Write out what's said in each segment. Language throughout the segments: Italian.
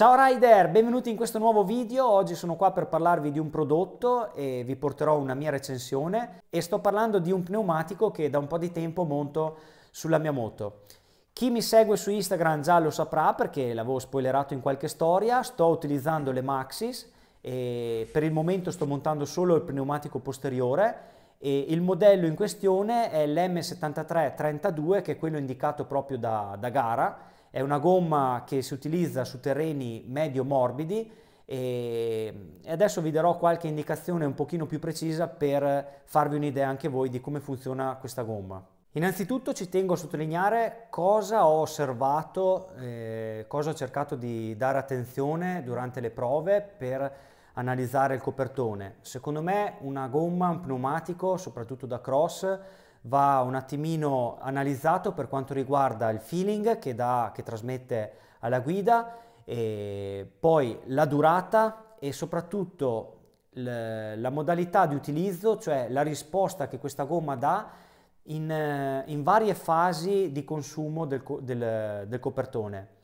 Ciao rider, benvenuti in questo nuovo video. Oggi sono qua per parlarvi di un prodotto e vi porterò una mia recensione e sto parlando di un pneumatico che da un po' di tempo monto sulla mia moto. Chi mi segue su Instagram già lo saprà perché l'avevo spoilerato in qualche storia, sto utilizzando le Maxis e per il momento sto montando solo il pneumatico posteriore e il modello in questione è l'M7332 che è quello indicato proprio da, da gara è una gomma che si utilizza su terreni medio morbidi e adesso vi darò qualche indicazione un pochino più precisa per farvi un'idea anche voi di come funziona questa gomma. Innanzitutto ci tengo a sottolineare cosa ho osservato, eh, cosa ho cercato di dare attenzione durante le prove per analizzare il copertone. Secondo me una gomma, un pneumatico, soprattutto da cross, va un attimino analizzato per quanto riguarda il feeling che, dà, che trasmette alla guida, e poi la durata e soprattutto la modalità di utilizzo, cioè la risposta che questa gomma dà in, in varie fasi di consumo del, del, del, copertone.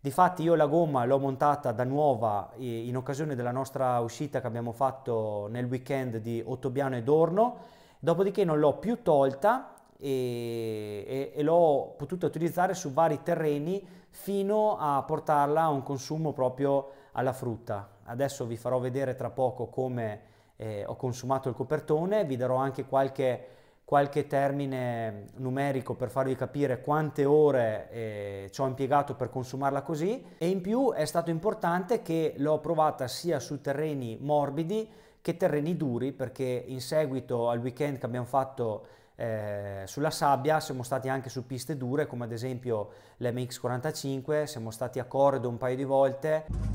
Difatti io la gomma l'ho montata da nuova in occasione della nostra uscita che abbiamo fatto nel weekend di Ottobiano e Dorno Dopodiché non l'ho più tolta e, e, e l'ho potuta utilizzare su vari terreni fino a portarla a un consumo proprio alla frutta. Adesso vi farò vedere tra poco come eh, ho consumato il copertone, vi darò anche qualche, qualche termine numerico per farvi capire quante ore eh, ci ho impiegato per consumarla così e in più è stato importante che l'ho provata sia su terreni morbidi che terreni duri perché in seguito al weekend che abbiamo fatto eh, sulla sabbia siamo stati anche su piste dure come ad esempio l'MX45, siamo stati a Corredo un paio di volte.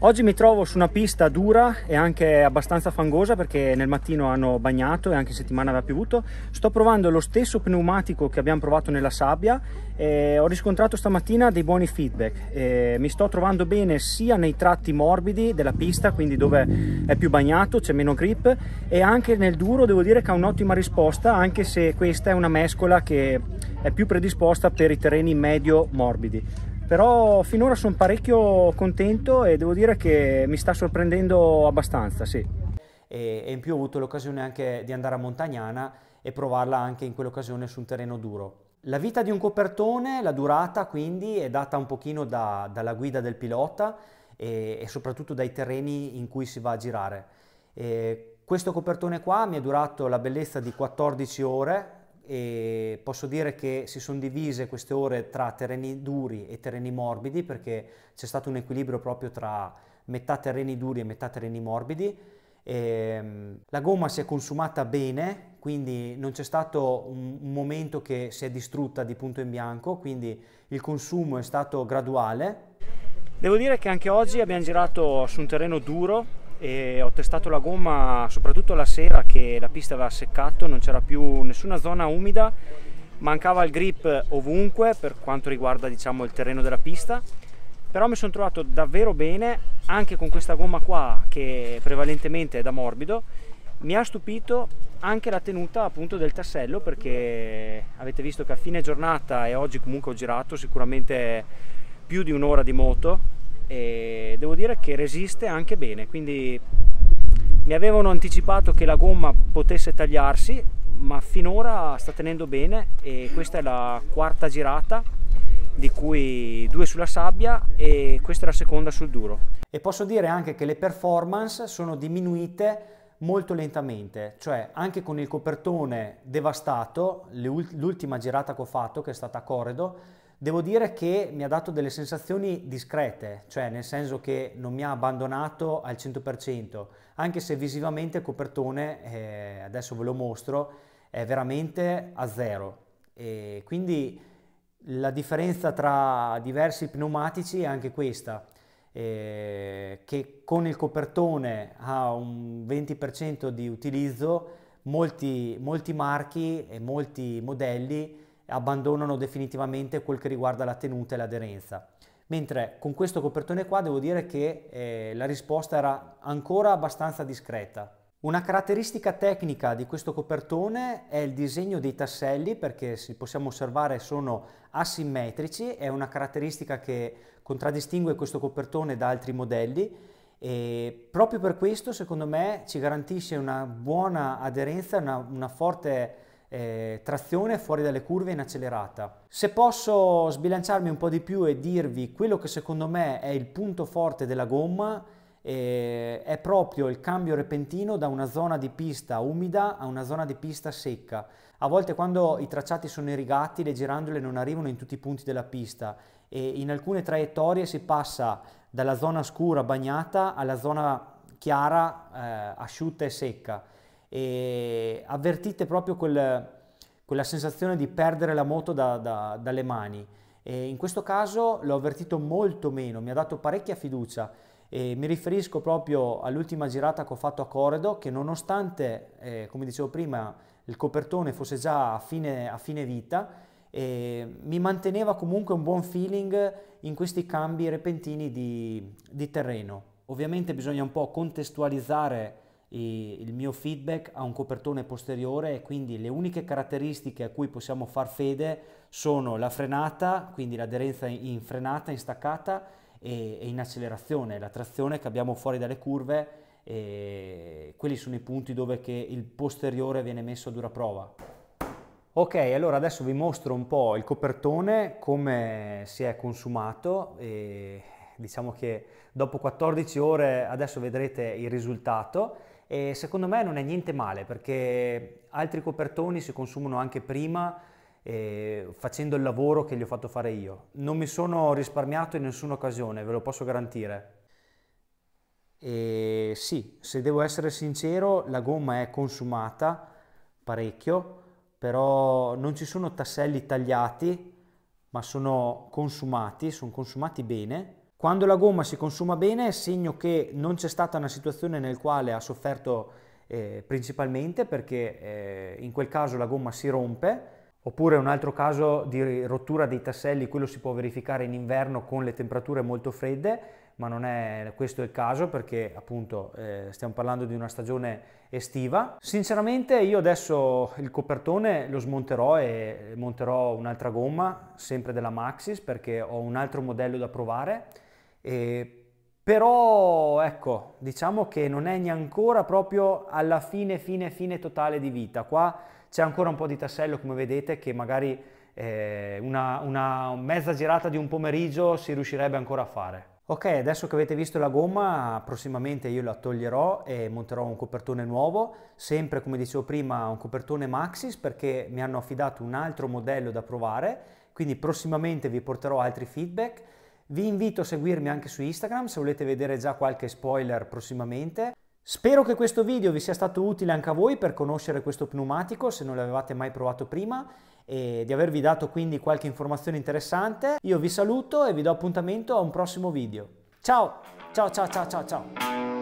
Oggi mi trovo su una pista dura e anche abbastanza fangosa perché nel mattino hanno bagnato e anche settimana aveva piovuto. Sto provando lo stesso pneumatico che abbiamo provato nella sabbia e ho riscontrato stamattina dei buoni feedback. E mi sto trovando bene sia nei tratti morbidi della pista, quindi dove è più bagnato, c'è meno grip, e anche nel duro devo dire che ha un'ottima risposta anche se questa è una mescola che è più predisposta per i terreni medio morbidi però finora sono parecchio contento e devo dire che mi sta sorprendendo abbastanza, sì. E, e in più ho avuto l'occasione anche di andare a Montagnana e provarla anche in quell'occasione su un terreno duro. La vita di un copertone, la durata quindi è data un pochino da, dalla guida del pilota e, e, soprattutto dai terreni in cui si va a girare. E questo copertone qua mi è durato la bellezza di 14 ore, e posso dire che si sono divise queste ore tra terreni duri e terreni morbidi perché c'è stato un equilibrio proprio tra metà terreni duri e metà terreni morbidi. E, ehm, la gomma si è consumata bene, quindi non c'è stato un, un momento che si è distrutta di punto in bianco, quindi il consumo è stato graduale. Devo dire che anche oggi abbiamo girato su un terreno duro e ho testato la gomma soprattutto la sera che la pista aveva seccato, non c'era più nessuna zona umida, mancava il grip ovunque per quanto riguarda diciamo, il terreno della pista, però mi sono trovato davvero bene anche con questa gomma qua che prevalentemente è da morbido. Mi ha stupito anche la tenuta appunto del tassello perché avete visto che a fine giornata e oggi comunque ho girato sicuramente più di un'ora di moto e devo dire che resiste anche bene quindi mi avevano anticipato che la gomma potesse tagliarsi ma finora sta tenendo bene e questa è la quarta girata di cui due sulla sabbia e questa è la seconda sul duro e posso dire anche che le performance sono diminuite molto lentamente, cioè anche con il copertone devastato, l'ultima girata che ho fatto, che è stata a Corredo, Devo dire che mi ha dato delle sensazioni discrete, cioè nel senso che non mi ha abbandonato al 100%, anche se visivamente il copertone, eh, adesso ve lo mostro, è veramente a zero. E quindi la differenza tra diversi pneumatici è anche questa, eh, che con il copertone ha un 20% di utilizzo, molti, molti marchi e molti modelli abbandonano definitivamente quel che riguarda la tenuta e l'aderenza. Mentre con questo copertone qua devo dire che eh, la risposta era ancora abbastanza discreta. Una caratteristica tecnica di questo copertone è il disegno dei tasselli perché si possiamo osservare sono asimmetrici, è una caratteristica che contraddistingue questo copertone da altri modelli e proprio per questo secondo me ci garantisce una buona aderenza, una, una forte eh, trazione fuori dalle curve in accelerata. Se posso sbilanciarmi un po' di più e dirvi quello che secondo me è il punto forte della gomma, eh, è proprio il cambio repentino da una zona di pista umida a una zona di pista secca. A volte quando i tracciati sono irrigati le girandole non arrivano in tutti i punti della pista e in alcune traiettorie si passa dalla zona scura bagnata alla zona chiara, eh, asciutta e secca e avvertite proprio quel, quella sensazione di perdere la moto da, da, dalle mani. E in questo caso l'ho avvertito molto meno, mi ha dato parecchia fiducia. E mi riferisco proprio all'ultima girata che ho fatto a Corredo, che nonostante, eh, come dicevo prima, il copertone fosse già a fine, a fine vita, eh, mi manteneva comunque un buon feeling in questi cambi repentini di, di terreno. Ovviamente bisogna un po' contestualizzare il mio feedback ha un copertone posteriore e quindi le uniche caratteristiche a cui possiamo far fede sono la frenata, quindi l'aderenza in frenata, in staccata e, in accelerazione, la trazione che abbiamo fuori dalle curve, e quelli sono i punti dove il posteriore viene messo a dura prova. Ok, allora adesso vi mostro un po' il copertone, come si è consumato e diciamo che dopo 14 ore adesso vedrete il risultato e secondo me non è niente male perché altri copertoni si consumano anche prima eh, facendo il lavoro che gli ho fatto fare io. Non mi sono risparmiato in nessuna occasione, ve lo posso garantire. E sì, se devo essere sincero, la gomma è consumata parecchio, però non ci sono tasselli tagliati, ma sono consumati, sono consumati bene quando la gomma si consuma bene è segno che non c'è stata una situazione nel quale ha sofferto eh, principalmente perché eh, in quel caso la gomma si rompe, oppure un altro caso di rottura dei tasselli, quello si può verificare in inverno con le temperature molto fredde, ma non è questo il caso perché appunto eh, stiamo parlando di una stagione estiva. Sinceramente io adesso il copertone lo smonterò e monterò un'altra gomma, sempre della Maxis perché ho un altro modello da provare e, eh, però ecco, diciamo che non è neanche proprio alla fine, fine, fine totale di vita. Qua c'è ancora un po' di tassello, come vedete, che magari eh, una, una mezza girata di un pomeriggio si riuscirebbe ancora a fare. Ok, adesso che avete visto la gomma, prossimamente io la toglierò e monterò un copertone nuovo, sempre come dicevo prima un copertone Maxis perché mi hanno affidato un altro modello da provare, quindi prossimamente vi porterò altri feedback vi invito a seguirmi anche su Instagram se volete vedere già qualche spoiler prossimamente. Spero che questo video vi sia stato utile anche a voi per conoscere questo pneumatico se non l'avevate mai provato prima e di avervi dato quindi qualche informazione interessante. Io vi saluto e vi do appuntamento a un prossimo video. Ciao, ciao, ciao, ciao, ciao, ciao.